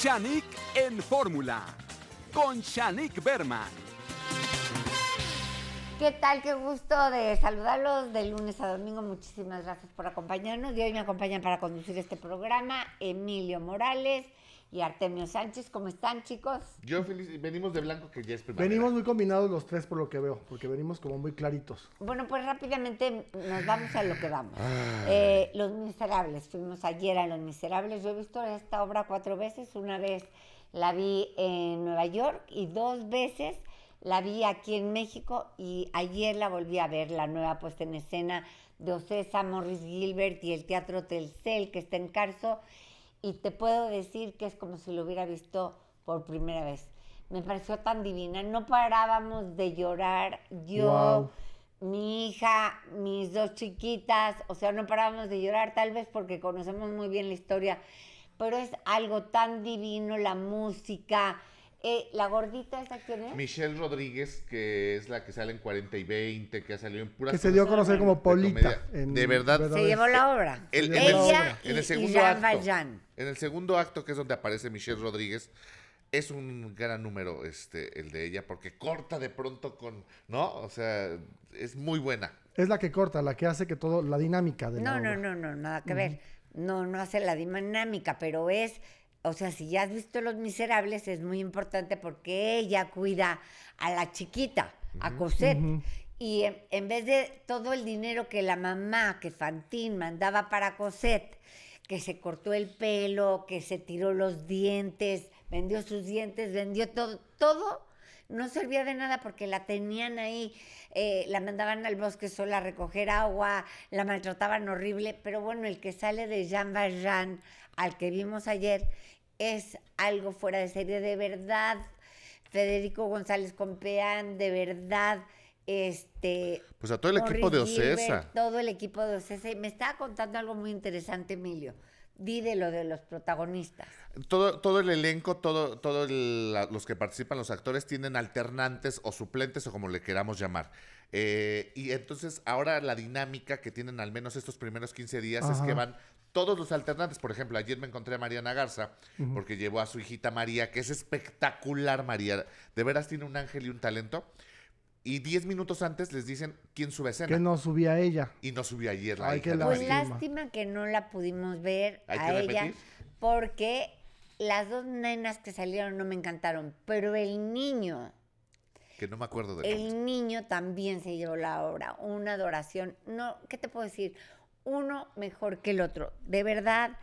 Shanik en fórmula con Shanik Berman. ¿Qué tal? Qué gusto de saludarlos de lunes a domingo. Muchísimas gracias por acompañarnos. Y hoy me acompañan para conducir este programa Emilio Morales, y Artemio Sánchez. ¿Cómo están, chicos? Yo feliz. Venimos de blanco, que ya es primavera. Venimos muy combinados los tres, por lo que veo, porque venimos como muy claritos. Bueno, pues rápidamente nos vamos a lo que vamos. Ah. Eh, los Miserables. Fuimos ayer a Los Miserables. Yo he visto esta obra cuatro veces. Una vez la vi en Nueva York y dos veces la vi aquí en México y ayer la volví a ver, la nueva puesta en escena de Ocesa, Morris Gilbert y el Teatro Telcel que está en Carso y te puedo decir que es como si lo hubiera visto por primera vez. Me pareció tan divina, no parábamos de llorar, yo, mi hija, mis dos chiquitas, o sea, no parábamos de llorar tal vez porque conocemos muy bien la historia, pero es algo tan divino, la música, eh, la gordita, ¿esa quién es? Michelle Rodríguez, que es la que sale en 40 y 20, que ha salido en pura. Que se dio a conocer como Polita. De, verdad. Se, llevó la obra. en, Ella el, segundo acto. En el segundo acto, que es donde aparece Michelle Rodríguez, es un gran número este el de ella porque corta de pronto con no o sea es muy buena es la que corta la que hace que todo la dinámica de no no no no nada que ver no no hace la dinámica pero es o sea, si ya has visto Los Miserables, es muy importante porque ella cuida a la chiquita, a Cosette. Y en, vez de todo el dinero que la mamá, que Fantine mandaba para Cosette, que se cortó el pelo, que se tiró los dientes, vendió sus dientes, vendió todo, todo no servía de nada porque la tenían ahí, eh, la mandaban al bosque sola a recoger agua, la maltrataban horrible, pero bueno, el que sale de Jean Valjean al que vimos ayer es algo fuera de serie, de verdad. Federico González Compeán, de verdad. Este, pues a todo el equipo de Ocesa. todo el equipo de Ocesa. Y me estaba contando algo muy interesante, Emilio. Di de lo de los protagonistas. Todo, todo el elenco, todos todo, los que participan, los actores, tienen alternantes o suplentes o como le queramos llamar. Eh, y entonces ahora la dinámica que tienen al menos estos primeros 15 días es que van todos los alternantes. Por ejemplo, ayer me encontré a Mariana Garza porque llevó a su hijita María, que es espectacular María. De veras tiene un ángel y un talento. Y diez minutos antes les dicen quién sube escena. Que no subía ella. Y no subía ayer Pues lástima. que no la pudimos ver a ella porque las dos nenas que salieron no me encantaron, pero el niño que no me acuerdo de El niño también se llevó la obra, una adoración. No, ¿qué te puedo decir? uno mejor que el otro. De verdad.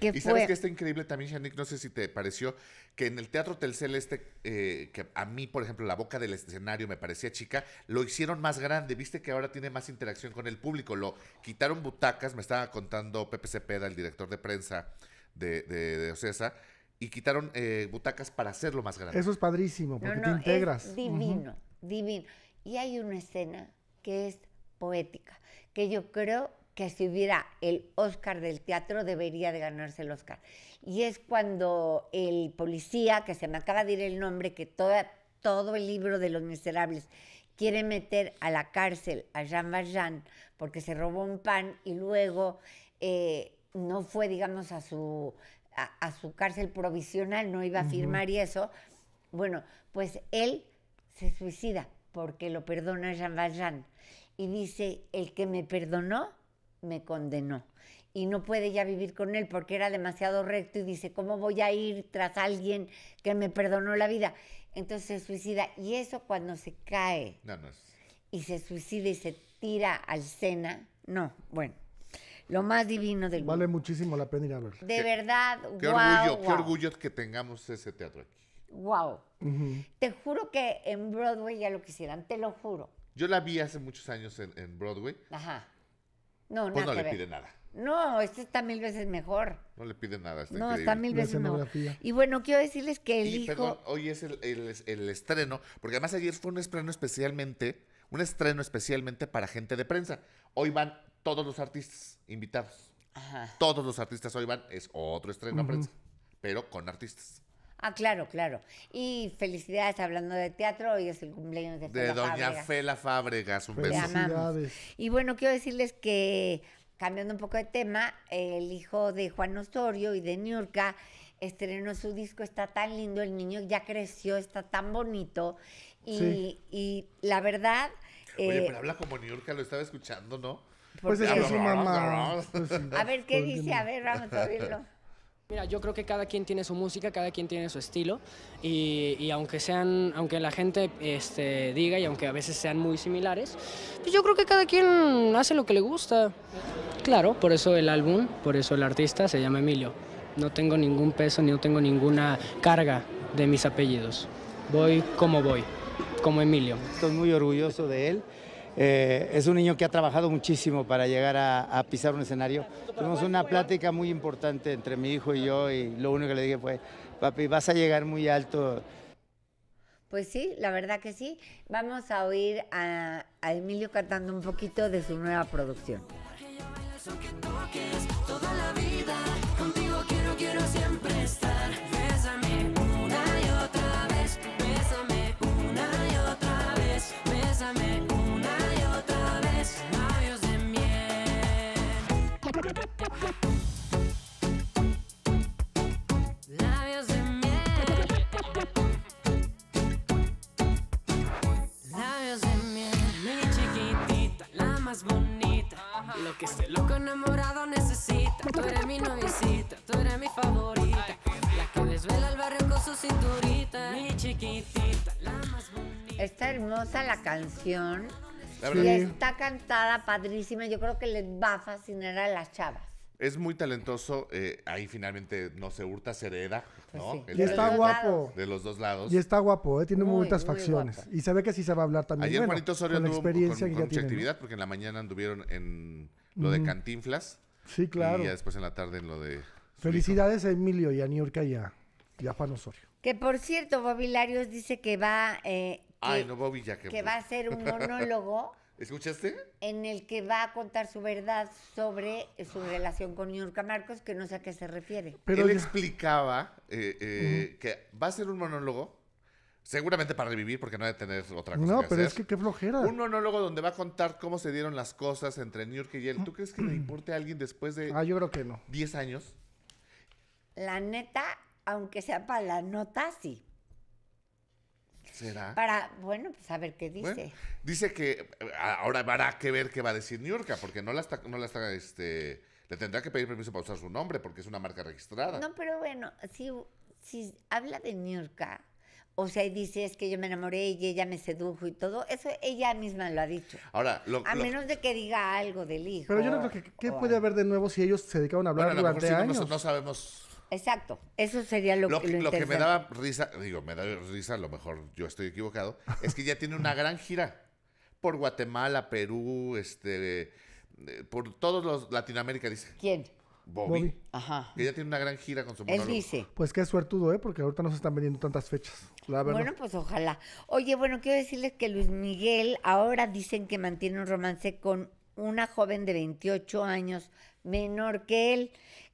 Que y sabes que está increíble también, Yannick. no sé si te pareció, que en el Teatro Telcel este, eh, que a mí, por ejemplo, la boca del escenario me parecía chica, lo hicieron más grande, viste que ahora tiene más interacción con el público, lo quitaron butacas, me estaba contando Pepe Cepeda, el director de prensa de, Ocesa, y quitaron eh, butacas para hacerlo más grande. Eso es padrísimo, porque te integras. divino, divino. Y hay una escena que es poética, que yo creo que el Oscar del teatro debería de ganarse el Oscar. Y es cuando el policía, que se me acaba de decir el nombre, que toda, todo el libro de Los Miserables quiere meter a la cárcel a Jean Valjean porque se robó un pan y luego eh, no fue, digamos, a su, a, su cárcel provisional, no iba a firmar y eso. Bueno, pues él se suicida porque lo perdona Jean Valjean y dice, el que me perdonó me condenó y no puede ya vivir con él porque era demasiado recto y dice, ¿cómo voy a ir tras alguien que me perdonó la vida? Entonces se suicida y eso cuando se cae y se suicida y se tira al Sena, no, bueno. Lo más divino del mundo. Vale muchísimo la pena ir a De verdad, qué wow, orgullo, Qué orgullo que tengamos ese teatro aquí. Wow. Te juro que en Broadway ya lo quisieran, te lo juro. Yo la vi hace muchos años en, en Broadway. Ajá. No, pues no le pide nada. No, este está mil veces mejor. No le pide nada. Está no, está mil veces mejor. Y bueno, quiero decirles que el hijo... hoy es el, estreno, porque además ayer fue un estreno especialmente, un estreno especialmente para gente de prensa. Hoy van todos los artistas invitados. Todos los artistas hoy van, es otro estreno a prensa, pero con artistas. Ah, claro, claro. Y felicidades hablando de teatro, hoy es el cumpleaños de, de doña Fela Fábregas, un beso. Y bueno, quiero decirles que cambiando un poco de tema, el hijo de Juan Osorio y de Niurka estrenó su disco, está tan lindo, el niño ya creció, está tan bonito. Y, la verdad... Oye, eh, pero habla como Niurka, lo estaba escuchando, ¿no? Pues, pues es su mamá. a ver, ¿qué pues, dice? A ver, vamos a oírlo. Mira, yo creo que cada quien tiene su música, cada quien tiene su estilo y, aunque sean, aunque la gente este, diga y aunque a veces sean muy similares, pues yo creo que cada quien hace lo que le gusta. Claro, por eso el álbum, por eso el artista se llama Emilio. No tengo ningún peso, ni no tengo ninguna carga de mis apellidos. Voy como voy, como Emilio. Estoy muy orgulloso de él. Eh, es un niño que ha trabajado muchísimo para llegar a, pisar un escenario. Tuvimos una plática muy importante entre mi hijo y yo y lo único que le dije fue, papi, vas a llegar muy alto. Pues sí, la verdad que sí. Vamos a oír a, Emilio cantando un poquito de su nueva producción. más bonita. Lo que este loco enamorado necesita. Tú eres mi novicita, tú eres mi favorita. La que desvela al barrio con su cinturita. Mi chiquitita, la más bonita. Está hermosa la canción. La y está cantada padrísima. Yo creo que les va a fascinar a las chavas. Es muy talentoso. Eh, ahí finalmente no se hurta, se hereda, pues ¿no? y está guapo. De los dos lados. Y está guapo, eh, tiene muy, buenas facciones. Y se ve que sí se va a hablar también. Ayer Juanito Osorio tuvo experiencia con, mucha actividad, porque en la mañana anduvieron en lo de Cantinflas. Sí, claro. Y después en la tarde en lo de. Felicidades a Emilio y a Niurka y a, Osorio. Que por cierto, Bobby Larios dice que va. Eh, Ay, no, que. Que va a ser un monólogo. ¿Escuchaste? En el que va a contar su verdad sobre eh, su relación con York Marcos, que no sé a qué se refiere. Pero Él explicaba eh, eh, que va a ser un monólogo, seguramente para revivir, porque no debe tener otra cosa. No, pero es que qué flojera. Un monólogo donde va a contar cómo se dieron las cosas entre York y él. ¿Tú crees que le importe a alguien después de. Ah, 10 años. La neta, aunque sea para la nota, sí. ¿Será? Para, bueno, pues a ver qué dice. dice que ahora habrá que ver qué va a decir New porque no la está, no la está, este, le tendrá que pedir permiso para usar su nombre, porque es una marca registrada. No, pero bueno, si, si habla de Niurka, ah, o sea, y dice es que yo me enamoré y ella me sedujo y todo, eso ella misma lo ha dicho. Ahora, lo, a menos de que diga algo del hijo. Pero yo no creo que, ¿qué puede haber de nuevo si ellos se dedicaron a hablar bueno, a no sabemos exacto. Eso sería lo, que Lo, lo que me daba risa, digo, me da risa, a lo mejor yo estoy equivocado, es que ya tiene una gran gira por Guatemala, Perú, este, eh, por todos los Latinoamérica, dice. ¿Quién? Bobby. Ajá. Que ya tiene una gran gira con su monólogo. Él dice. Pues qué suertudo, ¿eh? Porque ahorita no se están vendiendo tantas fechas. Bueno, pues ojalá. Oye, bueno, quiero decirles que Luis Miguel ahora dicen que mantiene un romance con una joven de 28 años menor que él,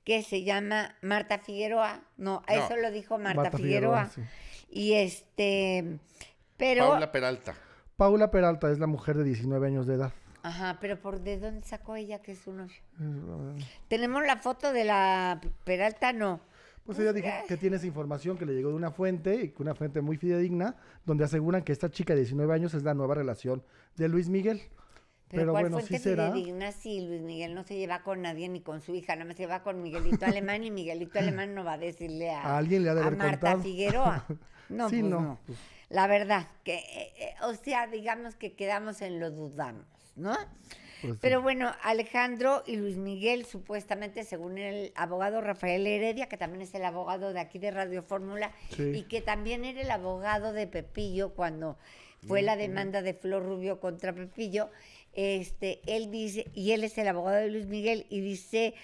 que se llama Marta Figueroa. No, eso lo dijo Marta, Figueroa. Y este, pero... Paula Peralta. Paula Peralta es la mujer de 19 años de edad. Ajá, pero ¿por de dónde sacó ella que es su novio? ¿Tenemos la foto de la Peralta? No. Pues ella pues, dijo que tiene esa información que le llegó de una fuente, una fuente muy fidedigna, donde aseguran que esta chica de 19 años es la nueva relación de Luis Miguel. Pero, bueno, sí será? si Luis Miguel no se lleva con nadie ni con su hija? Nada más se lleva con Miguelito Alemán y Miguelito Alemán no va a decirle a, alguien Marta Figueroa. No, no. La verdad, que, eh, eh, o sea, digamos que quedamos en lo dudamos, ¿no? Pues Pero bueno, Alejandro y Luis Miguel, supuestamente, según el abogado Rafael Heredia, que también es el abogado de aquí de Radio Fórmula, y que también era el abogado de Pepillo cuando fue la demanda de Flor Rubio contra Pepillo, este, él dice, y él es el abogado de Luis Miguel, y dice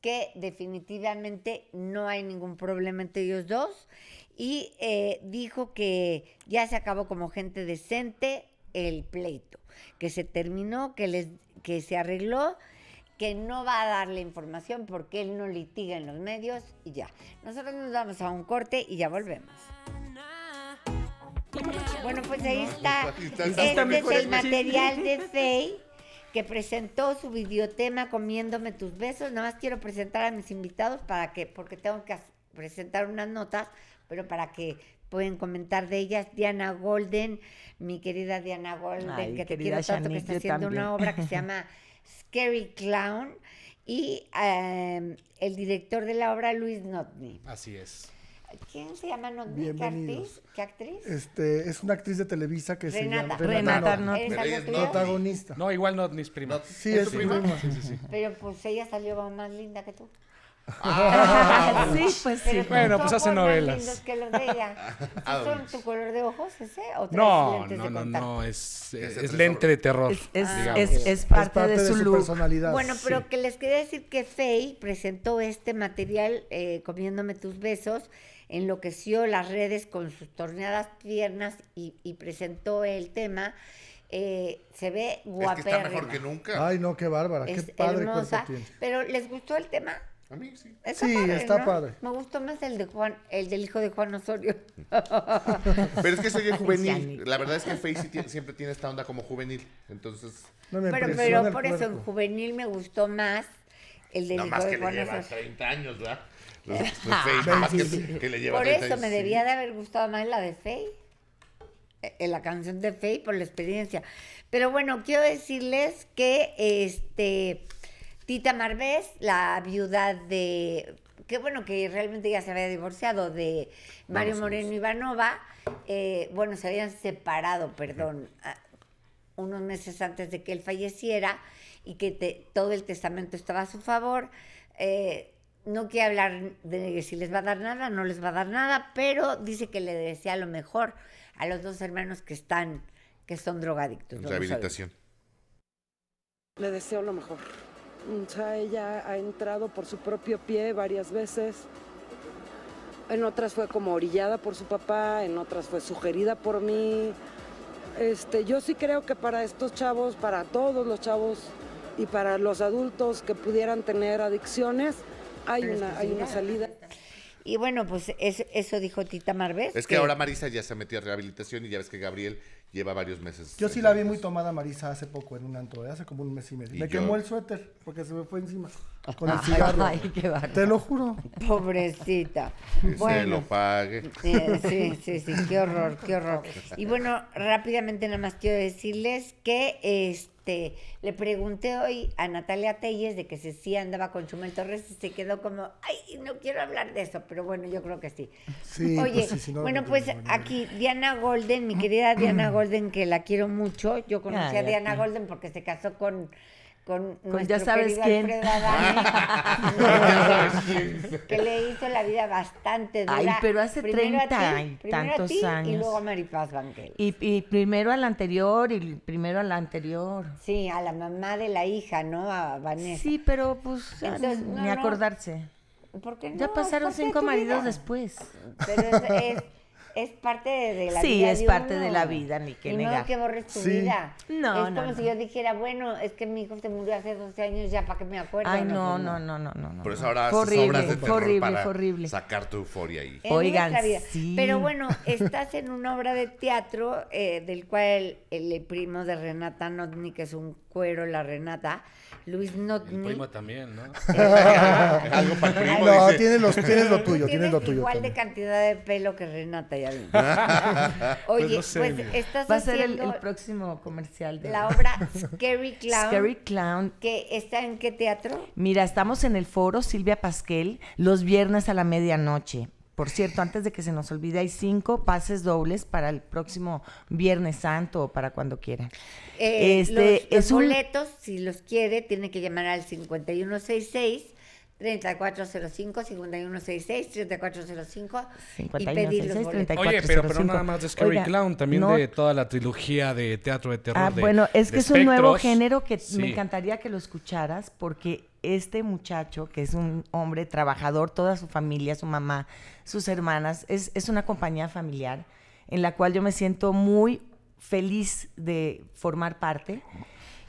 que definitivamente no hay ningún problema entre ellos dos. Y eh, dijo que ya se acabó como gente decente el pleito, que se terminó, que, que se arregló, que no va a darle información porque él no litiga en los medios y ya. Nosotros nos vamos a un corte y ya volvemos. Bueno, pues ahí está. Este es el material de Faye que presentó su videotema Comiéndome tus besos. Nada más quiero presentar a mis invitados para que, porque tengo que presentar unas notas, pero para que pueden comentar de ellas. Diana Golden, mi querida Diana Golden, que te quiero tanto, que está haciendo una obra que se llama Scary Clown. Y em, el director de la obra, Luis Notni. Así es. ¿Quién se llama? No, ¿Qué actriz? ¿Qué actriz? Este, es una actriz de Televisa que Renata. se llama Renata, Renata no, es protagonista. No, igual no es primas. Sí, es, es prima. Sí, sí, sí. Pero pues ella salió más linda que tú. Ah, sí, pues, pues sí. Bueno, pues hace novelas. Que los de ella. ¿Son tu color de ojos ese? ¿O no, no, no, no, es, es, lente de terror. Es, es, es parte, de su, personalidad. Bueno, pero que les quería decir que Faye presentó este material, eh, Comiéndome tus besos, enloqueció las redes con sus torneadas piernas y, presentó el tema. Eh, se ve guapera. está mejor que nunca. Ay, no, qué bárbara, es qué padre hermosa, Pero ¿les gustó el tema? A mí sí. Está sí, padre, está padre. Me gustó más el de Juan, el del hijo de Juan Osorio. pero es que soy juvenil. La verdad es que Facey siempre tiene esta onda como juvenil. Entonces. No me pero pero por eso en juvenil me gustó más el del no, hijo más que lleva 30 años, ¿verdad? Por eso me debía de haber gustado más la de Fey, eh, eh, la canción de Fey por la experiencia. Pero bueno, quiero decirles que este Tita Marbés la viuda de que bueno que realmente ya se había divorciado de Mario Moreno Ivanova, eh, bueno, se habían separado, perdón, unos meses antes de que él falleciera y que todo el testamento estaba a su favor no quiere hablar de si les va a dar nada, no les va a dar nada, pero dice que le desea lo mejor a los dos hermanos que están, que son drogadictos. Rehabilitación. Le deseo lo mejor. O ella ha entrado por su propio pie varias veces. En otras fue como orillada por su papá, en otras fue sugerida por mí. Este, yo sí creo que para estos chavos, para todos los chavos y para los adultos que pudieran tener adicciones, hay una, hay una salida. Y bueno, pues eso, dijo Tita Marbés. Es que, ahora Marisa ya se metió a rehabilitación y ya ves que Gabriel lleva varios meses. Yo sí la vi muy tomada Marisa hace poco en un antro, ¿eh? hace como un mes y medio. me quemó el suéter porque se me fue encima con el cigarro. Ay, qué Te lo juro. Pobrecita. bueno, se lo pague. sí, sí, sí, qué horror, qué horror. Y bueno, rápidamente nada más quiero decirles que este este, le pregunté hoy a Natalia Telles de que si sí andaba con Chumel Torres y se quedó como, ay, no quiero hablar de eso, pero bueno, yo creo que sí. Pues Oye, bueno, pues aquí Diana Golden, mi querida Diana Golden, que la quiero mucho. Yo conocí a Diana Golden porque se casó con con, ya sabes quién. que le hizo la vida bastante dura. pero hace 30 tantos años. Y luego a Maripaz Y, primero a la anterior, y primero a la anterior. Sí, a la mamá de la hija, ¿no? A Vanessa. Sí, pero pues ni acordarse. ¿Por qué Ya pasaron cinco maridos después. Pero es es parte de, la vida. Sí, es parte de la vida, ni que y negar. No que borres tu vida. No, es como si yo dijera, bueno, es que mi hijo se murió hace 12 años, ya para que me acuerde. Ay, no, no, no, no, no. Por ahora horrible, obras de horrible, para horrible. sacar tu euforia ahí. Oigan, sí. Pero bueno, estás en una obra de teatro eh, del cual el, el primo de Renata Notni, que es un cuero, la Renata, Luis no El también, ¿no? Algo para el No, Tienes, los, lo tuyo, tienes, lo tuyo. Igual de cantidad de pelo que Renata, ya alguien. Oye, pues, no pues, Va a ser el, el, próximo comercial de la obra Scary Clown. Scary Clown. Que está en qué teatro? Mira, estamos en el foro Silvia Pasquel los viernes a la medianoche. Por cierto, antes de que se nos olvide, hay cinco pases dobles para el próximo Viernes Santo o para cuando quieran. Eh, este, los, boletos, si los quiere, tiene que llamar al 5166 3405-5166, 3405-5166. Oye, pero, pero nada más de Scary Clown, también de toda la trilogía de teatro de terror. Ah, bueno, es que es un nuevo género que me encantaría que lo escucharas porque este muchacho, que es un hombre trabajador, toda su familia, su mamá, sus hermanas, es, es una compañía familiar en la cual yo me siento muy feliz de formar parte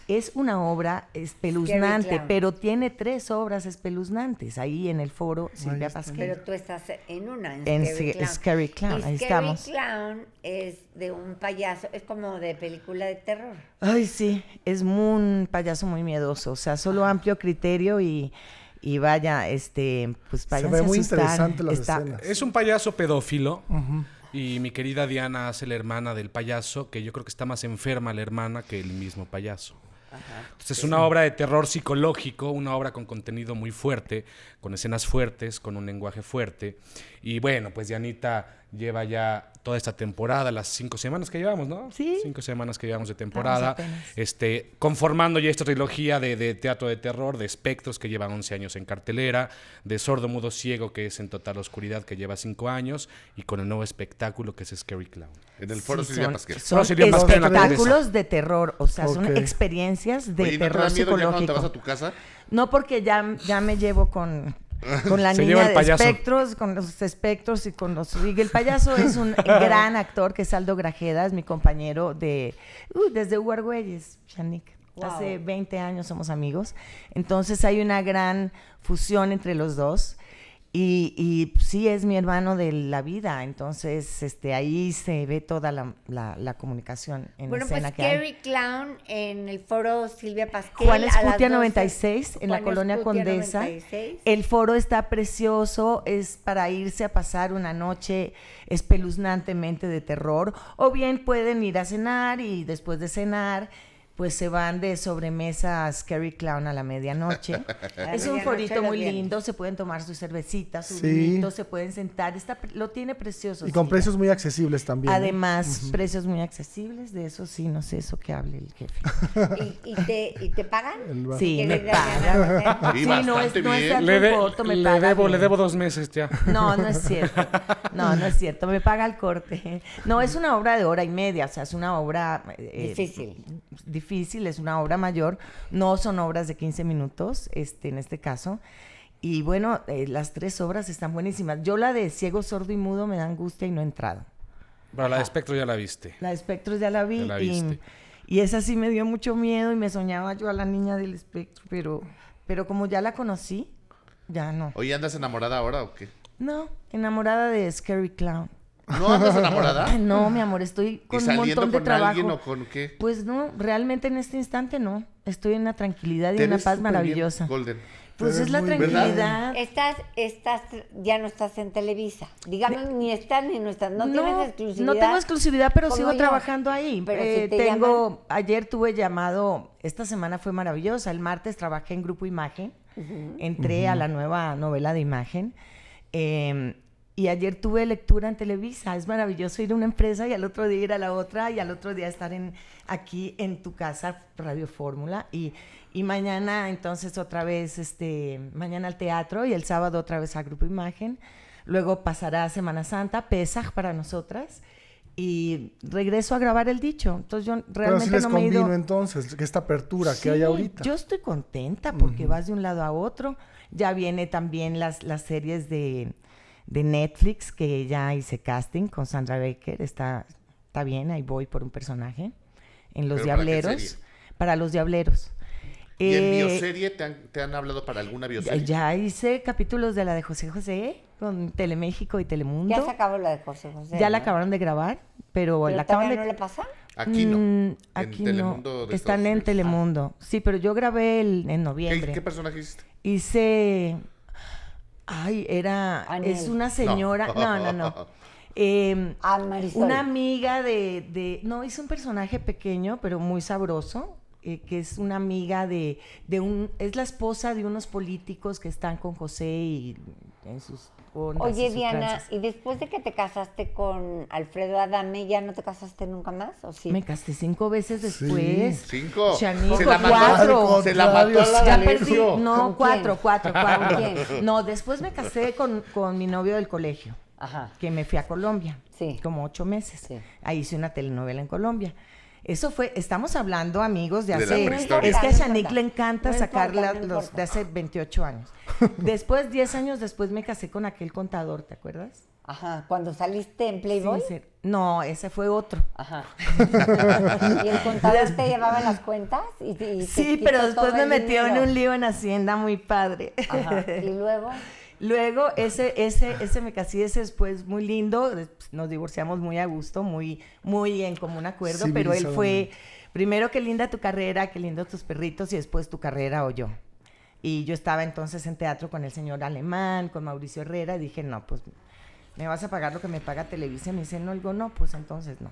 es una obra espeluznante, pero tiene tres obras espeluznantes ahí en el foro Silvia Pero tú estás en una, en, Scary, Clown. Scary Clown, Scary estamos. Clown es de un payaso, es como de película de terror. Ay, sí, es un payaso muy miedoso, o sea, solo ah. amplio criterio y, y vaya, este, pues Se ve muy interesante las escenas. Es un payaso pedófilo. Y mi querida Diana hace la hermana del payaso, que yo creo que está más enferma la hermana que el mismo payaso. Entonces, es una obra de terror psicológico, una obra con contenido muy fuerte, con escenas fuertes, con un lenguaje fuerte. Y bueno, pues Dianita lleva ya toda esta temporada, las cinco semanas que llevamos, ¿no? Sí. Cinco semanas que llevamos de temporada, este, conformando ya esta trilogía de, teatro de terror, de espectros que lleva 11 años en cartelera, de sordo mudo ciego que es en total oscuridad que lleva cinco años y con el nuevo espectáculo que es Scary Clown. En el foro sí, Pasquera. Son, son espectáculos de terror, o sea, son experiencias de ¿no terror te da miedo psicológico. te vas a tu casa? No, porque ya, ya me llevo con Con la niña de espectros, con los espectros y con los... Y el payaso es un gran actor que es Aldo Grajeda, es mi compañero de... Uh, desde Huarguelles, Chanik. Hace 20 años somos amigos. Entonces hay una gran fusión entre los dos. Y, y, sí es mi hermano de la vida, entonces este, ahí se ve toda la, la, comunicación en bueno, pues, que Clown en el foro Silvia Pasquel. Juan Escutia 96, en la colonia Condesa. El foro está precioso, es para irse a pasar una noche espeluznantemente de terror, o bien pueden ir a cenar y después de cenar pues se van de sobremesa a Scary Clown a la medianoche. es un forito muy lindo, se pueden tomar sus cervecitas su sí. se pueden sentar, está, lo tiene precioso. Y con precios muy accesibles también. Además, precios muy accesibles, de eso sí, no sé eso que hable el jefe. ¿Y, te, ¿Y, te, pagan? Sí, me pagan. Sí, no es, no es le, de, le Debo, le debo dos meses ya. No, no es cierto. No, no es cierto, me paga el corte. No, es una obra de hora y media, o sea, es una obra... Eh, Difícil eh, es una obra mayor, no son obras de 15 minutos, este, en este caso. Y bueno, eh, las tres obras están buenísimas. Yo la de Ciego, Sordo y Mudo me da angustia y no he entrado. Bueno, la de Espectro ya la viste. La de Espectro ya la vi. y, esa sí me dio mucho miedo y me soñaba yo a la niña del Espectro, pero, pero como ya la conocí, ya no. hoy andas enamorada ahora o qué? No, enamorada de Scary Clown. ¿No andas enamorada? No, mi amor, estoy con un montón de trabajo. o con qué? Pues no, realmente en este instante no. Estoy en una tranquilidad y una paz maravillosa. Golden. Pues es la tranquilidad. Estás, estás, ya no estás en Televisa. Dígame, ni estás ni no estás. No, tienes exclusividad. No tengo exclusividad, pero sigo trabajando ahí. Pero eh, tengo, ayer tuve llamado, esta semana fue maravillosa. El martes trabajé en Grupo Imagen. Entré a la nueva novela de Imagen. Eh, y ayer tuve lectura en Televisa. Es maravilloso ir a una empresa y al otro día ir a la otra y al otro día estar en, aquí en tu casa, Radio Fórmula. Y, mañana entonces otra vez, este, mañana al teatro y el sábado otra vez a Grupo Imagen. Luego pasará Semana Santa, Pesaj para nosotras y regreso a grabar el dicho. Entonces yo realmente no me entonces esta apertura que hay ahorita. Yo estoy contenta porque vas de un lado a otro. Ya viene también las las series de de Netflix, que ya hice casting con Sandra Baker, está, está bien, ahí voy por un personaje, en Los Diableros, para, Los Diableros. ¿Y en eh, bioserie te han, hablado para alguna bioserie? Ya, hice capítulos de la de José José con Teleméxico y Telemundo. Ya se acabó la de José José. Ya la acabaron de grabar, pero, la acaban de... no le pasa? Aquí no. Mm, aquí no. Están en Telemundo. Sí, pero yo grabé el, en noviembre. ¿Qué, ¿Qué, personaje hiciste? Hice Ay, era. Es una señora. No, no, no. Em, una amiga de, No, es un personaje pequeño, pero muy sabroso. Eh, que es una amiga de, de un. Es la esposa de unos políticos que están con José y en sus Oye, Diana, ¿y después de que te casaste con Alfredo Adame, ya no te casaste nunca más? ¿O sí? Me casé cinco veces después. cinco. Se la mató ya No, cuatro, cuatro, cuatro. ¿Quién? No, después me casé con, mi novio del colegio. Que me fui a Colombia. Sí. Como ocho meses. Ahí hice una telenovela en Colombia. Eso fue, estamos hablando, amigos, de, hace. es que a Shanique le encanta sacarla los de hace 28 años. Después, 10 años después, me casé con aquel contador, ¿te acuerdas? Ajá, cuando saliste en Playboy. no, ese fue otro. Ajá. ¿Y el contador te llevaba las cuentas? sí, pero después me metió en un lío en Hacienda muy padre. Ajá. Y luego. Luego, ese, ese, ese me casé ese después pues, muy lindo. Pues, nos divorciamos muy a gusto, muy, muy en común acuerdo, pero él fue, primero qué linda tu carrera, qué lindo tus perritos y después tu carrera o yo. Y yo estaba entonces en teatro con el señor Alemán, con Mauricio Herrera, y dije, no, pues me vas a pagar lo que me paga Televisa. me dice, no, no, pues entonces no.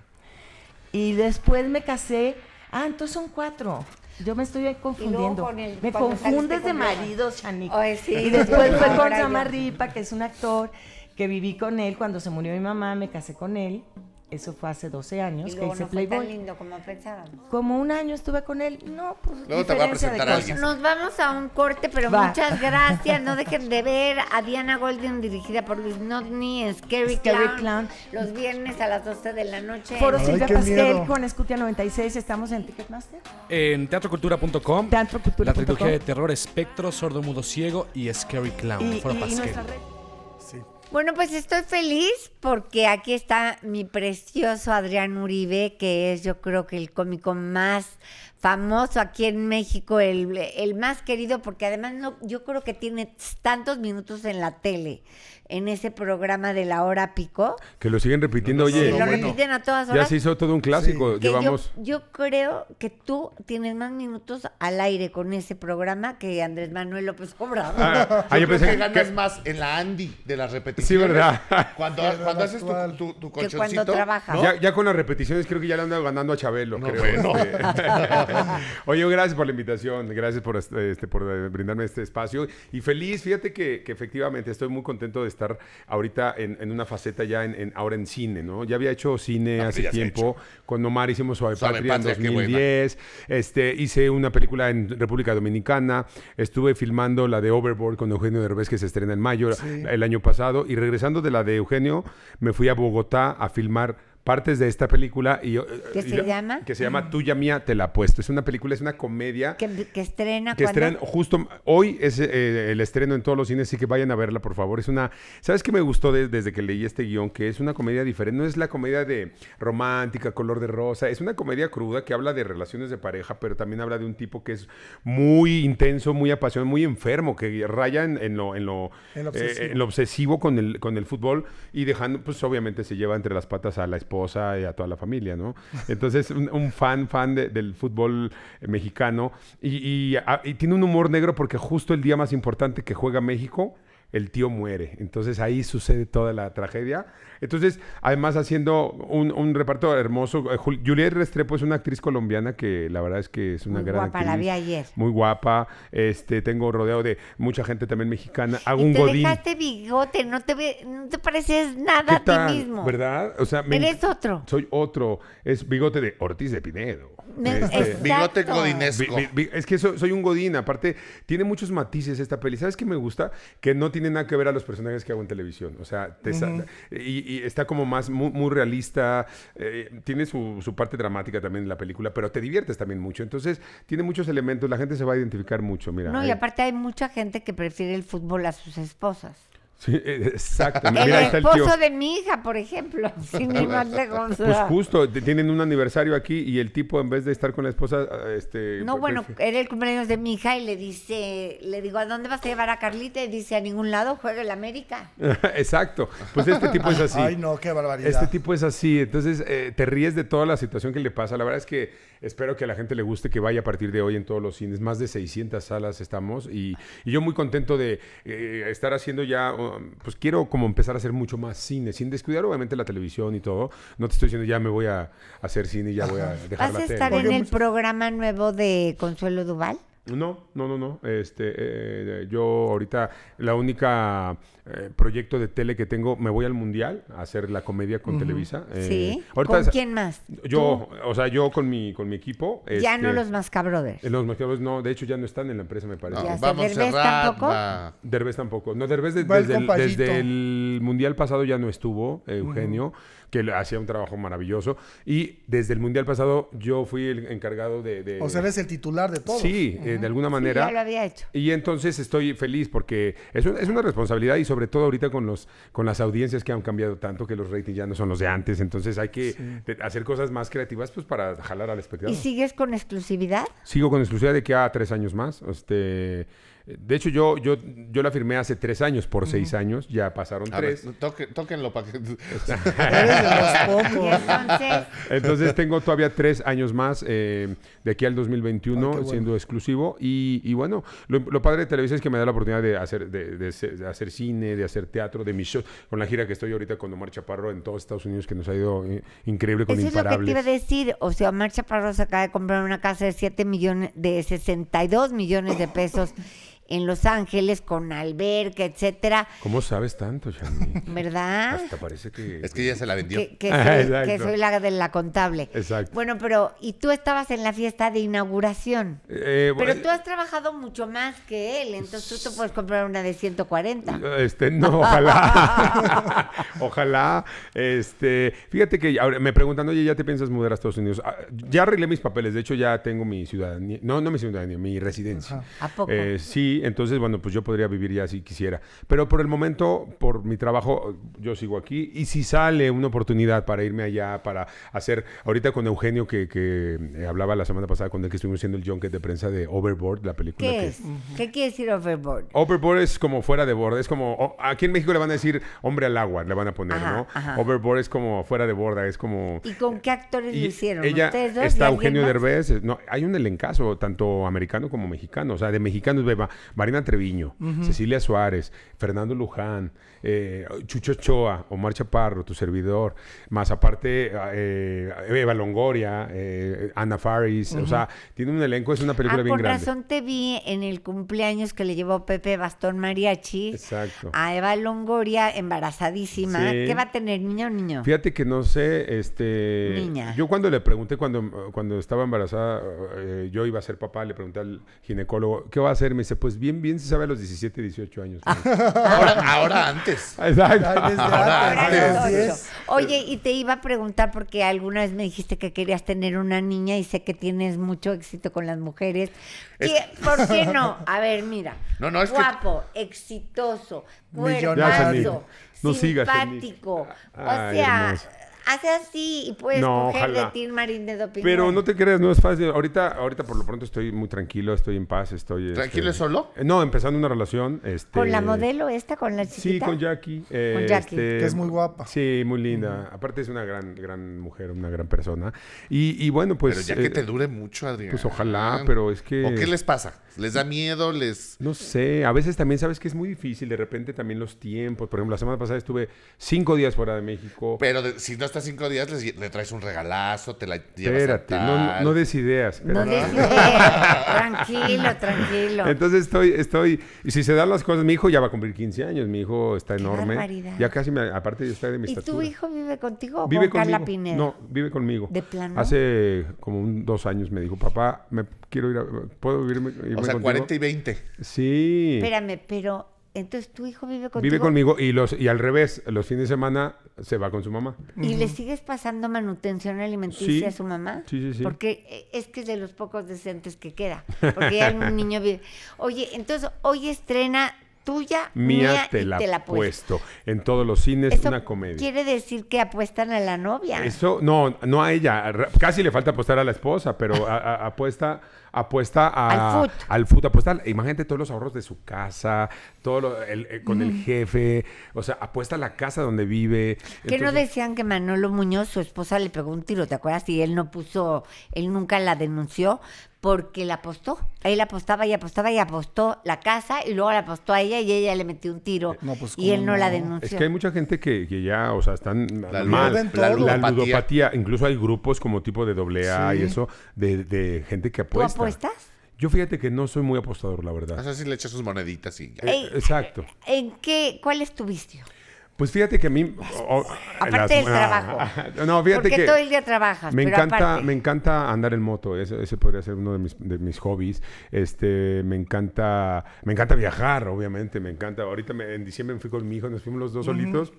Y después me casé, ah, entonces son cuatro. Yo me estoy confundiendo. me confundes de marido, Shanique. sí, y después fue con Samarripa, que es un actor que viví con él cuando se murió mi mamá, me casé con él. Eso fue hace 12 años que hice como un año estuve con él. No, pues. Luego te voy presentar Nos vamos a un corte, pero muchas gracias. No dejen de ver a Diana Golden dirigida por Luis Notni en Scary, Clown, Los viernes a las 12 de la noche. Foro Silvia Pastel con Escutia 96. Estamos en Ticketmaster. En teatrocultura.com. teatrocultura.com La trilogía de terror, espectro, sordo, mudo, ciego y Scary Clown. Foro bueno, pues estoy feliz porque aquí está mi precioso Adrián Uribe, que es yo creo que el cómico más famoso aquí en México, el, más querido, porque además yo creo que tiene tantos minutos en la tele, en ese programa de la hora pico. Que lo siguen repitiendo, oye. lo repiten a todas horas. Ya se hizo todo un clásico, llevamos... Yo, creo que tú tienes más minutos al aire con ese programa que Andrés Manuel López Obrador. Ah, ah yo, pensé que ganas más en la Andy de las repeticiones. Sí, ¿verdad? Cuando, haces tu, Ya, con las repeticiones creo que ya le dado ganando a Chabelo, creo. Este. Oye, gracias por la invitación, gracias por, este, este, por eh, brindarme este espacio y feliz, fíjate que, efectivamente estoy muy contento de estar ahorita en, una faceta ya en, ahora en cine, ¿no? Ya había hecho cine hace tiempo, con Omar hicimos Suave, Patria, en 2010, este, hice una película en República Dominicana, estuve filmando la de Overboard con Eugenio Derbez que se estrena en mayo el año pasado y regresando de la de Eugenio, me fui a Bogotá a filmar partes de esta película y, eh, se llama? que se llama mm. Tuya Mía Te la puesto Es una película, es una comedia que, estrena que estrena justo hoy es eh, el estreno en todos los cines, así que vayan a verla por favor. Es una, sabes qué me gustó desde que leí este guión que es una comedia diferente. No es la comedia de romántica, color de rosa. Es una comedia cruda que habla de relaciones de pareja, pero también habla de un tipo que es muy intenso, muy apasionado, muy enfermo, que raya en, lo en lo, eh, obsesivo. obsesivo con el con el fútbol y dejando, pues obviamente se lleva entre las patas a la esposa y a toda la familia, ¿no? Entonces, un, fan, fan del fútbol mexicano y, ah, y tiene un humor negro porque justo el día más importante que juega México, el tío muere. Entonces ahí sucede toda la tragedia. Entonces, además haciendo un, reparto hermoso, eh, Juliet Restrepo es una actriz colombiana que la verdad es que es una muy gran guapa, la vi ayer. Muy guapa. Este, tengo rodeado de mucha gente también mexicana. Hago un te dejaste bigote, no te, no te pareces nada a ti mismo. ¿Verdad? O sea, me, eres otro. Soy otro. Es bigote de Ortiz de Pinedo. Este, es que soy, un godín. Aparte, tiene muchos matices esta peli. ¿Sabes qué me gusta? Que no tiene nada que ver a los personajes que hago en televisión. O sea, y, está como más muy, realista. Eh, tiene su, parte dramática también en la película, pero te diviertes también mucho. Entonces, tiene muchos elementos. La gente se va a identificar mucho. Mira, no, y aparte hay mucha gente que prefiere el fútbol a sus esposas. E, exacto. el esposo de mi hija, por ejemplo. Sin ah, más pues justo, tienen un aniversario aquí y el tipo en vez de estar con la esposa, ah, este... No, pues, bueno, pues, era el cumpleaños de mi hija y le dice, le digo, ¿a dónde vas a llevar a Carlita? Y dice, a ningún lado, juega el América. exacto. Pues este tipo es así. Ay, no, qué barbaridad. Este tipo es así. Entonces, eh, te ríes de toda la situación que le pasa. La verdad es que espero que a la gente le guste que vaya a partir de hoy en todos los cines. Más de 600 salas estamos y, yo muy contento de eh, estar haciendo ya pues quiero como empezar a hacer mucho más cine, sin descuidar obviamente la televisión y todo. No te estoy diciendo ya me voy a hacer cine y ya voy a dejar Vas la a estar en el programa nuevo de Consuelo Duval? No, no, no, no. Este, eh, eh, yo ahorita la única eh, proyecto de tele que tengo, me voy al mundial a hacer la comedia con Televisa. sí. ¿Con quién más? Yo, o sea, yo con mi, con mi equipo. Ya no este, los Mascabrothers. Los Mascabrothers no, de hecho ya no están en la empresa, me parece. Ah, vamos Derbez tampoco. Derbez tampoco. No, Derbez desde, el, desde, el, mundial pasado ya no estuvo, Eugenio que hacía un trabajo maravilloso. Y desde el Mundial pasado yo fui el encargado de... o sea, eres el titular de todo. Sí, eh, de alguna manera. lo había hecho. Y entonces estoy feliz porque es, es, una responsabilidad y sobre todo ahorita con, los, con las audiencias que han cambiado tanto que los ratings ya no son los de antes. Entonces hay que hacer cosas más creativas pues para jalar al espectador. ¿Y sigues con exclusividad? Sigo con exclusividad de que a tres años más. Este... De hecho, yo, yo, yo la firmé hace tres años, por seis años, ya pasaron tres. tóquenlo para que. Entonces tengo todavía tres años más eh, de aquí al 2021 siendo exclusivo. Y, y bueno, lo, padre de Televisa es que me da la oportunidad de hacer, de, de, hacer cine, de hacer teatro, de mis shows, con la gira que estoy ahorita con Omar Chaparro en todos Estados Unidos, que nos ha ido eh, increíble con Eso es lo que te iba a decir. O sea, Omar Chaparro se acaba de comprar una casa de 7 millones, de 62 millones de pesos. en Los Ángeles con alberca, etcétera. ¿Cómo sabes tanto, Shani? ¿Verdad? Hasta parece que... Es que ella se la vendió. Que, ah, soy, la de la contable. Exacto. Bueno, pero, y tú estabas en la fiesta de inauguración. Eh, pero eh, tú has trabajado mucho más que él, entonces tú te puedes comprar una de 140. Este, no, ojalá. ojalá. Este, fíjate que ahora me preguntan, oye, ¿ya te piensas mudar a Estados Unidos? Ah, ya arreglé mis papeles, de hecho ya tengo mi ciudadanía, no, no mi ciudadanía, mi residencia. ¿A poco? Eh, sí, entonces, bueno, pues yo podría vivir ya si quisiera. Pero por el momento, por mi trabajo, yo sigo aquí. Y si sale una oportunidad para irme allá, para hacer, ahorita con Eugenio, que, eh, hablaba la semana pasada con el que estuvimos haciendo el junket de prensa de Overboard, la película. ¿Qué es? ¿Qué quiere decir Overboard? Overboard es como fuera de borda. Es como, oh, aquí en México le van a decir hombre al agua, le van a poner, ¿no? Overboard es como fuera de borda, es como... ¿Y con qué actores lo hicieron? Ella, ¿Ustedes dos? Está Eugenio Derbez. No, hay un elencazo, tanto americano como mexicano. O sea, de mexicanos, Beba Marina Treviño, Cecilia Suárez, Fernando Luján, eh, Chucho Choa, Omar Chaparro, tu servidor, más aparte eh, Eva Longoria, eh, Ana Faris, o sea, tiene un elenco, es una película ah, bien grande. Por razón te vi en el cumpleaños que le llevó Pepe Bastón Mariachi Exacto. a Eva Longoria, embarazadísima. ¿Qué va a tener, niño o niño? Fíjate que no sé, este... Niña. Yo cuando le pregunté, cuando, cuando estaba embarazada, eh, yo iba a ser papá, le pregunté al ginecólogo, ¿qué va a hacer? Me dice, pues pues bien, bien se sabe a los 17, 18 años. ahora, antes. Exacto. Ahora antes. Oye, y te iba a preguntar porque alguna vez me dijiste que querías tener una niña y sé que tienes mucho éxito con las mujeres. ¿Por qué no? A ver, mira. guapo, exitoso, cuerpazo, no simpático. o sea, hace así y puedes no, de Tim marín de doping. Pero no te creas, no es fácil. Ahorita, ahorita por lo pronto estoy muy tranquilo, estoy en paz, estoy. Este, ¿Tranquilo solo? No, empezando una relación. Este, ¿Con la modelo esta, con la chica, Sí, con Jackie. Este, que es muy guapa. Sí, muy linda. Aparte es una gran, gran mujer, una gran persona. Y, bueno, pues. Pero ya que eh, te dure mucho, Adrián. Pues ojalá, pero es que. ¿O qué les pasa? ¿Les da miedo? ¿Les.? No sé. A veces también sabes que es muy difícil. De repente también los tiempos. Por ejemplo, la semana pasada estuve cinco días fuera de México. Pero si no cinco días, le, traes un regalazo, te la llevas Espérate, no, no des ideas. No des ideas. tranquilo, tranquilo. Entonces estoy, estoy, y si se dan las cosas, mi hijo ya va a cumplir 15 años, mi hijo está enorme. Ya casi, me, aparte yo está de mi ¿Y tu hijo vive contigo o vive con Carla Pineda? No, vive conmigo. ¿De plano? Hace como un, dos años me dijo, papá, me quiero ir a, ¿puedo irme, O sea, 40 y 20. Sí. Espérame, pero entonces tu hijo vive contigo. Vive conmigo y, los, y al revés, los fines de semana se va con su mamá. ¿Y le sigues pasando manutención alimenticia a su mamá? Sí, sí, sí. Porque eh, es que es de los pocos decentes que queda. Porque ya un niño vive. Oye, entonces hoy estrena tuya, mía, te, la puesto. En todos los cines, una comedia. Quiere decir que apuestan a la novia. Eso, no, no a ella. Casi le falta apostar a la esposa, pero apuesta, apuesta al fútbol. apuesta. Imagínate todos los ahorros de su casa, todo eh, con el jefe. O sea, apuesta a la casa donde vive. Que no decían que Manolo Muñoz, su esposa, le pegó un tiro, ¿te acuerdas? Y él no puso, él nunca la denunció porque la apostó. Él apostaba y apostaba y apostó la casa y luego la apostó a ella y ella le metió un tiro eh, pues, y él no, la denunció. Es que hay mucha gente que, que ya, o sea, están mal. La, ludopatía. Incluso hay grupos como tipo de doble y eso de, de, gente que apuesta. ¿Tú apuestas? Yo fíjate que no soy muy apostador, la verdad. O sea, si le echas sus moneditas y ya. Exacto. ¿En qué? ¿Cuál es tu vicio? Pues fíjate que a mí... aparte del trabajo. Ah, no, fíjate Porque que... todo el día trabajas, me encanta, Me encanta andar en moto, ese, podría ser uno de mis, hobbies. Este, me encanta... Me encanta viajar, obviamente, me encanta... Ahorita en diciembre me fui con mi hijo, nos fuimos los dos solitos.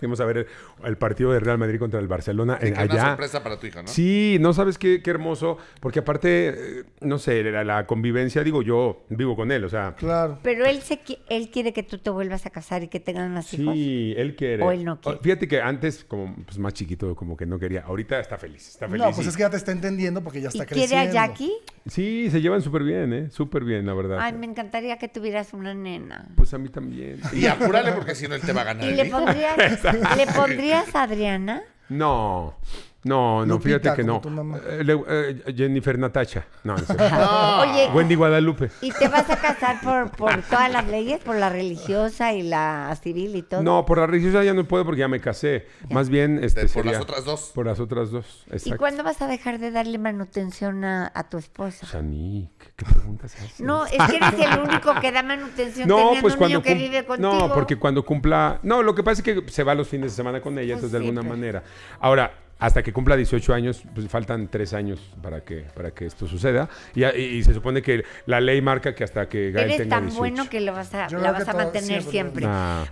Fuimos a ver el, partido de Real Madrid contra el Barcelona en, allá. Una sorpresa para tu hija, ¿no? Sí, no sabes qué, hermoso, porque aparte, eh, no sé, la, la, convivencia, digo, yo vivo con él, o sea. Claro. Pero él, se, él quiere que tú te vuelvas a casar y que tengan más hijos. Sí, él quiere. O él no quiere. Oh, fíjate que antes, como pues, más chiquito, como que no quería. Ahorita está feliz, está feliz. No, pues es que ya te está entendiendo porque ya está ¿Y ¿Quiere a Jackie? Sí, se llevan súper bien, ¿eh? Súper bien, la verdad. Ay, me encantaría que tuvieras una nena. Pues a mí también. Y apúrale porque si no él te va a ganar. Y le ¿eh? pondrías... ¿Le pondrías a Adriana? No. No, no, fíjate que no. Eh, eh, Jennifer Natacha. No, ah. Oye, Wendy Guadalupe. ¿y te vas a casar por, todas las leyes? ¿Por la religiosa y la civil y todo? No, por la religiosa ya no puedo porque ya me casé. Más bien, este, por las otras dos. Por las otras dos. ¿Y cuándo vas a dejar de darle manutención a, tu esposa? Shanique, ¿qué preguntas haces? No, es que eres el único que da manutención teniendo pues un cuando niño que vive contigo. no, porque cuando cumpla, no, lo que pasa es que se va los fines de semana con ella, pues entonces de alguna manera. Ahora, hasta que cumpla 18 años, pues faltan tres años para que, para que esto suceda. Y, y se supone que la ley marca que hasta que Gael Eres tan bueno que lo vas a, la vas a mantener siempre.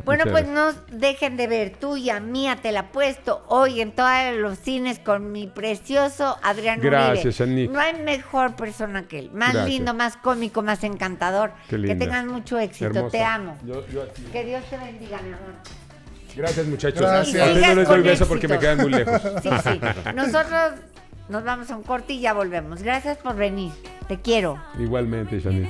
bueno, pues no dejen de ver tuya, mía, te la puesto hoy en todos los cines con mi precioso Adrián Gracias, No hay mejor persona que él. Más lindo, más cómico, más encantador. Que tengan mucho éxito. Te amo. Que Dios te bendiga, mi amor. Gracias, muchachos. A mí no les doy beso porque me quedan muy lejos. Sí, sí. Nosotros nos vamos a un corte y ya volvemos. Gracias por venir. Te quiero. Igualmente, Shani.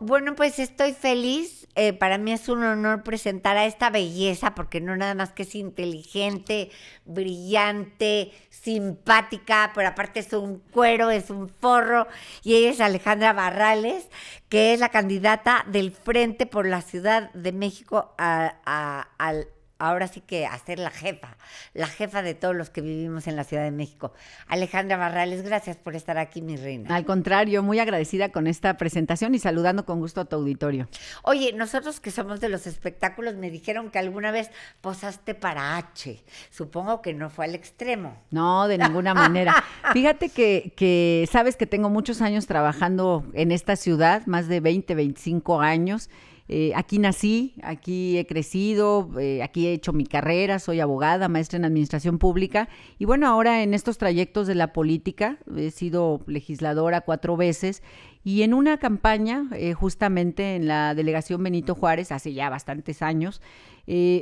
Bueno, pues estoy feliz eh, para mí es un honor presentar a esta belleza, porque no nada más que es inteligente, brillante, simpática, pero aparte es un cuero, es un forro, y ella es Alejandra Barrales, que es la candidata del Frente por la Ciudad de México al ahora sí que a ser la jefa, la jefa de todos los que vivimos en la Ciudad de México. Alejandra Barrales, gracias por estar aquí, mi reina. Al contrario, muy agradecida con esta presentación y saludando con gusto a tu auditorio. Oye, nosotros que somos de los espectáculos, me dijeron que alguna vez posaste para H. Supongo que no fue al extremo. No, de ninguna manera. Fíjate que, que sabes que tengo muchos años trabajando en esta ciudad, más de 20, 25 años. Eh, aquí nací, aquí he crecido, eh, aquí he hecho mi carrera, soy abogada, maestra en administración pública y bueno, ahora en estos trayectos de la política he sido legisladora cuatro veces y en una campaña eh, justamente en la delegación Benito Juárez, hace ya bastantes años,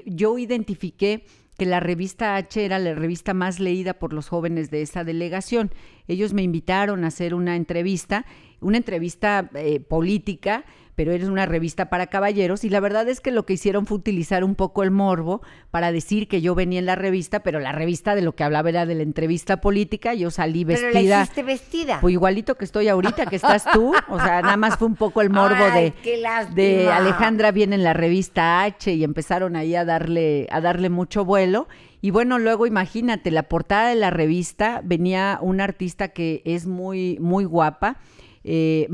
yo identifiqué que la revista H era la revista más leída por los jóvenes de esa delegación. Ellos me invitaron a hacer una entrevista, una entrevista política, pero eres una revista para caballeros y la verdad es que lo que hicieron fue utilizar un poco el morbo para decir que yo venía en la revista, pero la revista de lo que hablaba era de la entrevista política, yo salí vestida. ¿Pero la hiciste vestida? Pues igualito que estoy ahorita, que estás tú, o sea, nada más fue un poco el morbo de, de Alejandra viene en la revista H y empezaron ahí a darle, a darle mucho vuelo. Y bueno, luego imagínate, la portada de la revista venía una artista que es muy, muy guapa eh,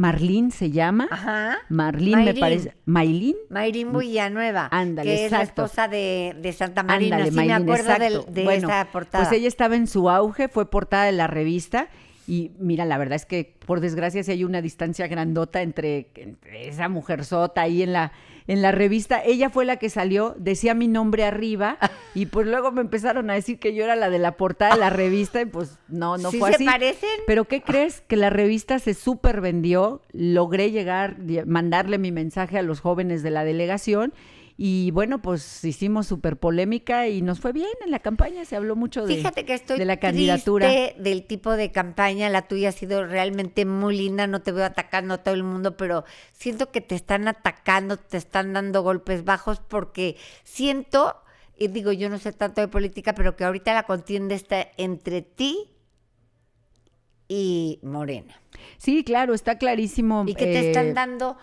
se llama. Ajá. Marlene, me parece. ¿Maylin? Maylin Villanueva. Ándale, Que es la esposa de, de Santa Marina. Ándale, sí, me acuerdo exacto. de, esa pues portada. Pues ella estaba en su auge, fue portada de la revista. Y mira, la verdad es que por desgracia sí hay una distancia grandota entre, entre esa mujer sota ahí en la en la revista, ella fue la que salió, decía mi nombre arriba y pues luego me empezaron a decir que yo era la de la portada de la revista y pues no, no ¿Sí fue se así. parecen? Pero ¿qué crees? Que la revista se super vendió, logré llegar, mandarle mi mensaje a los jóvenes de la delegación y bueno, pues hicimos súper polémica y nos fue bien en la campaña, se habló mucho de, Fíjate que estoy de la candidatura. Del tipo de campaña, la tuya ha sido realmente muy linda, no te veo atacando a todo el mundo, pero siento que te están atacando, te están dando golpes bajos porque siento, y digo yo no sé tanto de política, pero que ahorita la contienda está entre ti y Morena. Sí, claro, está clarísimo. Y que te están eh, dando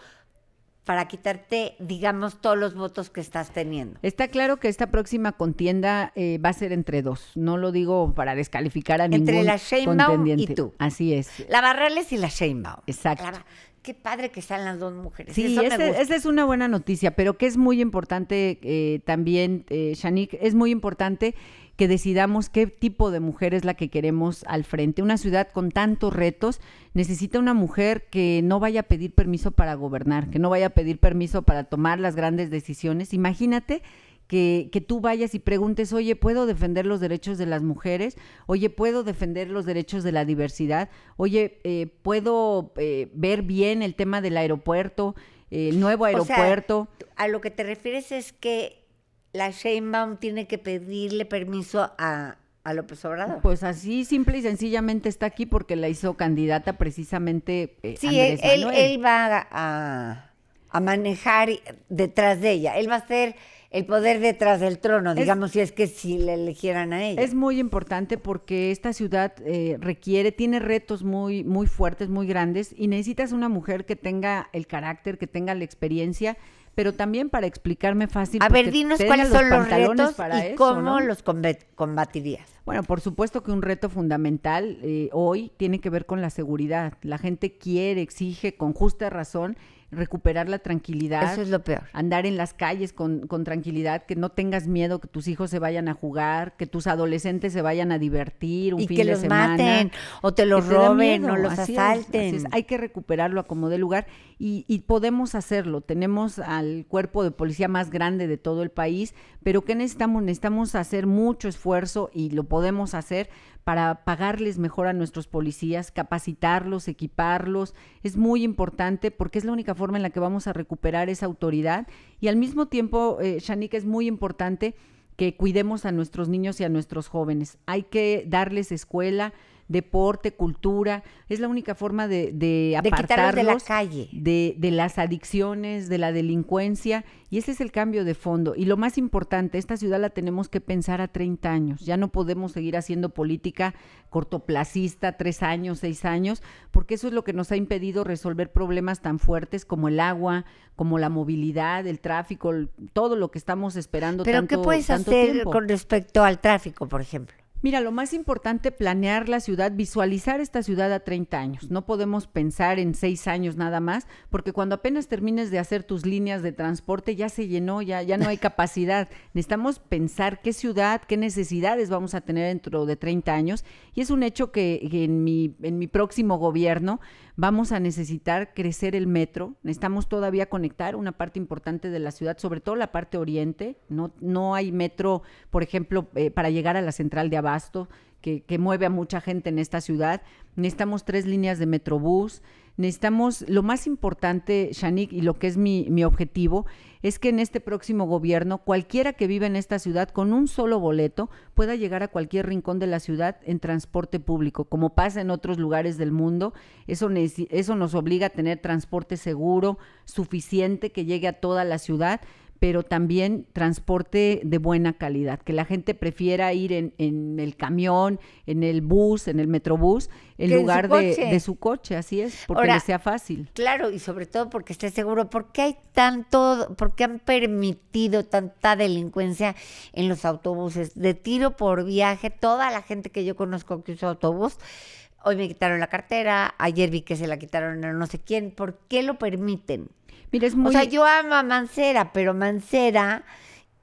para quitarte, digamos, todos los votos que estás teniendo. Está claro que esta próxima contienda eh, va a ser entre dos. No lo digo para descalificar a entre ningún Entre la Sheinbaum y tú. Así es. La Barrales y la Sheinbaum. Exacto. qué padre que están las dos mujeres. Sí, esa es una buena noticia, pero que es muy importante eh, también, eh, Shanique, es muy importante que decidamos qué tipo de mujer es la que queremos al frente. Una ciudad con tantos retos necesita una mujer que no vaya a pedir permiso para gobernar, que no vaya a pedir permiso para tomar las grandes decisiones. Imagínate que, tú vayas y preguntes, oye, ¿puedo defender los derechos de las mujeres? Oye, ¿puedo defender los derechos de la diversidad? Oye, eh, ¿puedo eh, ver bien el tema del aeropuerto, el eh, nuevo aeropuerto? a lo que te refieres es que la Sheinbaum tiene que pedirle permiso a, a López Obrador. Pues así simple y sencillamente está aquí porque la hizo candidata precisamente. Eh, sí, él, él, va a, manejar detrás de ella. Él va a ser el poder detrás del trono, digamos, si es que si le eligieran a ella. Es muy importante porque esta ciudad eh, requiere, tiene retos muy, muy fuertes, muy grandes, y necesitas una mujer que tenga el carácter, que tenga la experiencia pero también para explicarme fácil. A ver, dinos cuáles son los retos y cómo los combatirías. Bueno, por supuesto que un reto fundamental eh, hoy tiene que ver con la seguridad. La gente quiere, exige con justa razón recuperar la tranquilidad. Eso es lo peor. Andar en las calles con, con, tranquilidad, que no tengas miedo que tus hijos se vayan a jugar, que tus adolescentes se vayan a divertir un fin que de los semana. maten o te los roben o los asalten. Hay que recuperarlo a como de lugar y, y podemos hacerlo. Tenemos al cuerpo de policía más grande de todo el país, pero ¿qué necesitamos? Necesitamos hacer mucho esfuerzo y lo podemos hacer para pagarles mejor a nuestros policías, capacitarlos, equiparlos. Es muy importante porque es la única forma en la que vamos a recuperar esa autoridad. Y al mismo tiempo, eh, Shanika, es muy importante que cuidemos a nuestros niños y a nuestros jóvenes. Hay que darles escuela, deporte, cultura. Es la única forma de, de apartarlos de, de, las adicciones, de la delincuencia. Y ese es el cambio de fondo. Y lo más importante, esta ciudad la tenemos que pensar a 30 años. Ya no podemos seguir haciendo política cortoplacista, tres años, seis años, porque eso es lo que nos ha impedido resolver problemas tan fuertes como el agua, como la movilidad, el tráfico, todo lo que estamos esperando. Pero tanto, ¿qué puedes hacer con respecto al tráfico, por ejemplo? Mira, lo más importante, planear la ciudad, visualizar esta ciudad a 30 años. No podemos pensar en 6 años nada más, porque cuando apenas termines de hacer tus líneas de transporte ya se llenó, ya, ya no hay capacidad. Necesitamos pensar qué ciudad, qué necesidades vamos a tener dentro de 30 años. Y es un hecho que, en, mi, en mi próximo gobierno vamos a necesitar crecer el metro. Necesitamos todavía conectar una parte importante de la ciudad, sobre todo la parte oriente. No, no hay metro, por ejemplo, eh, para llegar a la central de Abajo que, mueve a mucha gente en esta ciudad. Necesitamos tres líneas de metrobús. Necesitamos, lo más importante, Shanik, y lo que es mi, objetivo, es que en este próximo gobierno, cualquiera que vive en esta ciudad con un solo boleto pueda llegar a cualquier rincón de la ciudad en transporte público, como pasa en otros lugares del mundo. Eso, eso nos obliga a tener transporte seguro, suficiente, que llegue a toda la ciudad, pero también transporte de buena calidad, que la gente prefiera ir en, el camión, en el bus, en el metrobús, en lugar de, su coche, así es, porque le sea fácil. Claro, y sobre todo porque esté seguro, ¿por qué hay tanto, por qué han permitido tanta delincuencia en los autobuses? De tiro por viaje, toda la gente que yo conozco que usa autobús, hoy me quitaron la cartera, ayer vi que se la quitaron a no sé quién, ¿por qué lo permiten? O sea, yo amo a Mancera, pero Mancera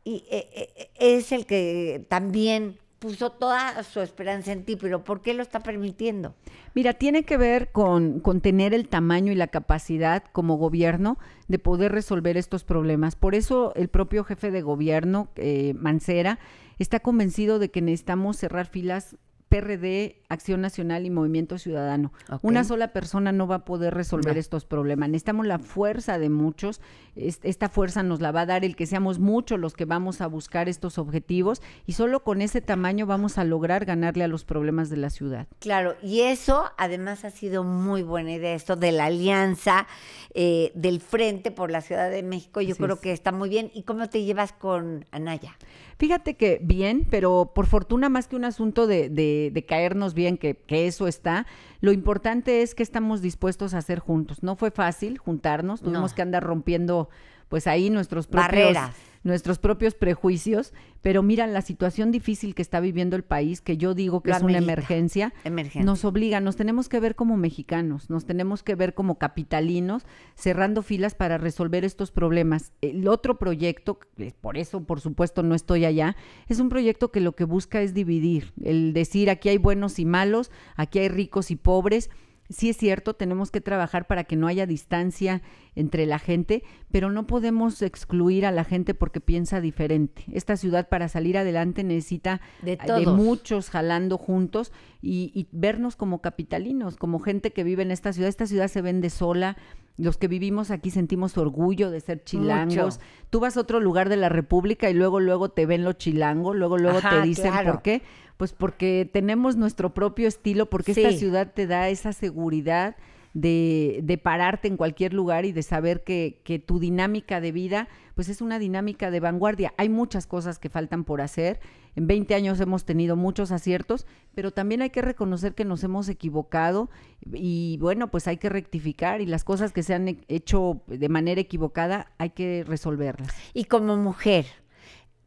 eh, eh, es el que también puso toda su esperanza en ti, pero ¿por qué lo está permitiendo? Mira, tiene que ver con, con, tener el tamaño y la capacidad como gobierno de poder resolver estos problemas. Por eso el propio jefe de gobierno, eh, Mancera, está convencido de que necesitamos cerrar filas PRD, Acción Nacional y Movimiento Ciudadano. Una sola persona no va a poder resolver estos problemas. Necesitamos la fuerza de muchos. Esta fuerza nos la va a dar el que seamos muchos los que vamos a buscar estos objetivos y solo con ese tamaño vamos a lograr ganarle a los problemas de la ciudad. Claro, y eso además ha sido muy buena idea, esto de la alianza eh, del Frente por la Ciudad de México. Yo creo que está muy bien. ¿Y cómo te llevas con Anaya? Fíjate que bien, pero por fortuna más que un asunto de de, caernos bien, que, eso está. Lo importante es que estamos dispuestos a hacer juntos. No fue fácil juntarnos, tuvimos que andar rompiendo pues ahí nuestros propios... Barreras nuestros propios prejuicios, pero mira la situación difícil que está viviendo el país, que yo digo que es una emergencia, emergencia, nos obliga, nos tenemos que ver como mexicanos, nos tenemos que ver como capitalinos, cerrando filas para resolver estos problemas. El otro proyecto, por eso por supuesto no estoy allá, es un proyecto que lo que busca es dividir, el decir aquí hay buenos y malos, aquí hay ricos y pobres Sí es cierto, tenemos que trabajar para que no haya distancia entre la gente, pero no podemos excluir a la gente porque piensa diferente. Esta ciudad para salir adelante necesita de, muchos jalando juntos y, y, vernos como capitalinos, como gente que vive en esta ciudad. Esta ciudad se vende sola, los que vivimos aquí sentimos orgullo de ser chilangos. Tú vas a otro lugar de la República y luego, luego te ven los chilangos, luego, luego te dicen por qué. Pues porque tenemos nuestro propio estilo, porque esta ciudad te da esa seguridad de, pararte en cualquier lugar y de saber que, tu dinámica de vida, pues es una dinámica de vanguardia. Hay muchas cosas que faltan por hacer. En 20 años hemos tenido muchos aciertos, pero también hay que reconocer que nos hemos equivocado y bueno, pues hay que rectificar y las cosas que se han e-, hecho de manera equivocada hay que resolverlas. Y como mujer,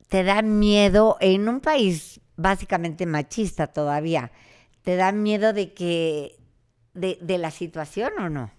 ¿te da miedo en un país básicamente machista todavía? ¿Te da miedo de que de, la situación o no?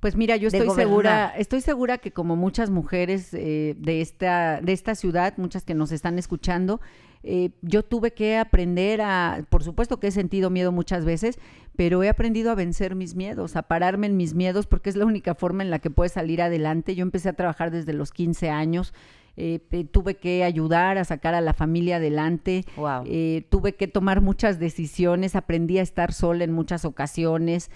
Pues mira, yo estoy segura, estoy segura que como muchas mujeres eh, de esta de esta ciudad, muchas que nos están escuchando, eh, yo tuve que aprender a, por supuesto que he sentido miedo muchas veces, pero he aprendido a vencer mis miedos, a pararme en mis miedos, porque es la única forma en la que puedes salir adelante. Yo empecé a trabajar desde los 15 años. Eh, eh, tuve que ayudar a sacar a la familia adelante, eh, tuve que tomar muchas decisiones, aprendí a estar sola en muchas ocasiones,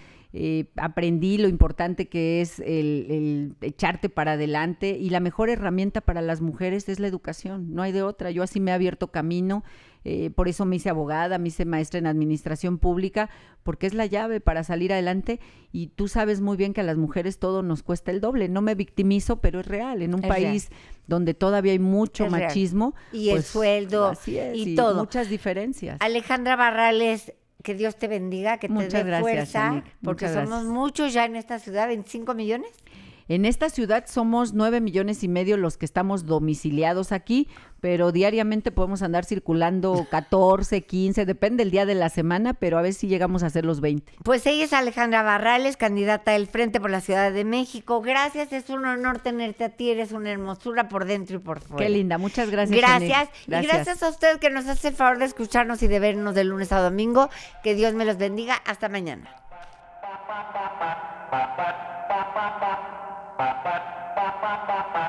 aprendí lo importante que es el, el, echarte para adelante y la mejor herramienta para las mujeres es la educación, no hay de otra, yo así me he abierto camino eh, por eso me hice abogada, me hice maestra en administración pública, porque es la llave para salir adelante y tú sabes muy bien que a las mujeres todo nos cuesta el doble. No me victimizo, pero es real. En un país donde todavía hay mucho machismo. Y el pues, sueldo y, todo. Muchas diferencias. Alejandra Barrales, que Dios te bendiga, que te dé gracias, fuerza, porque somos muchos ya en esta ciudad, 25 millones. En esta ciudad somos nueve millones y medio los que estamos domiciliados aquí, pero diariamente podemos andar circulando 14, 15, depende del día de la semana, pero a ver si llegamos a ser los 20. Pues ella es Alejandra Barrales, candidata del Frente por la Ciudad de México. Gracias, es un honor tenerte a ti, eres una hermosura por dentro y por fuera. Qué linda, muchas gracias. Gracias. gracias. Y gracias a usted que nos hace el favor de escucharnos y de vernos de lunes a domingo. Que Dios me los bendiga. Hasta mañana. papa papa papa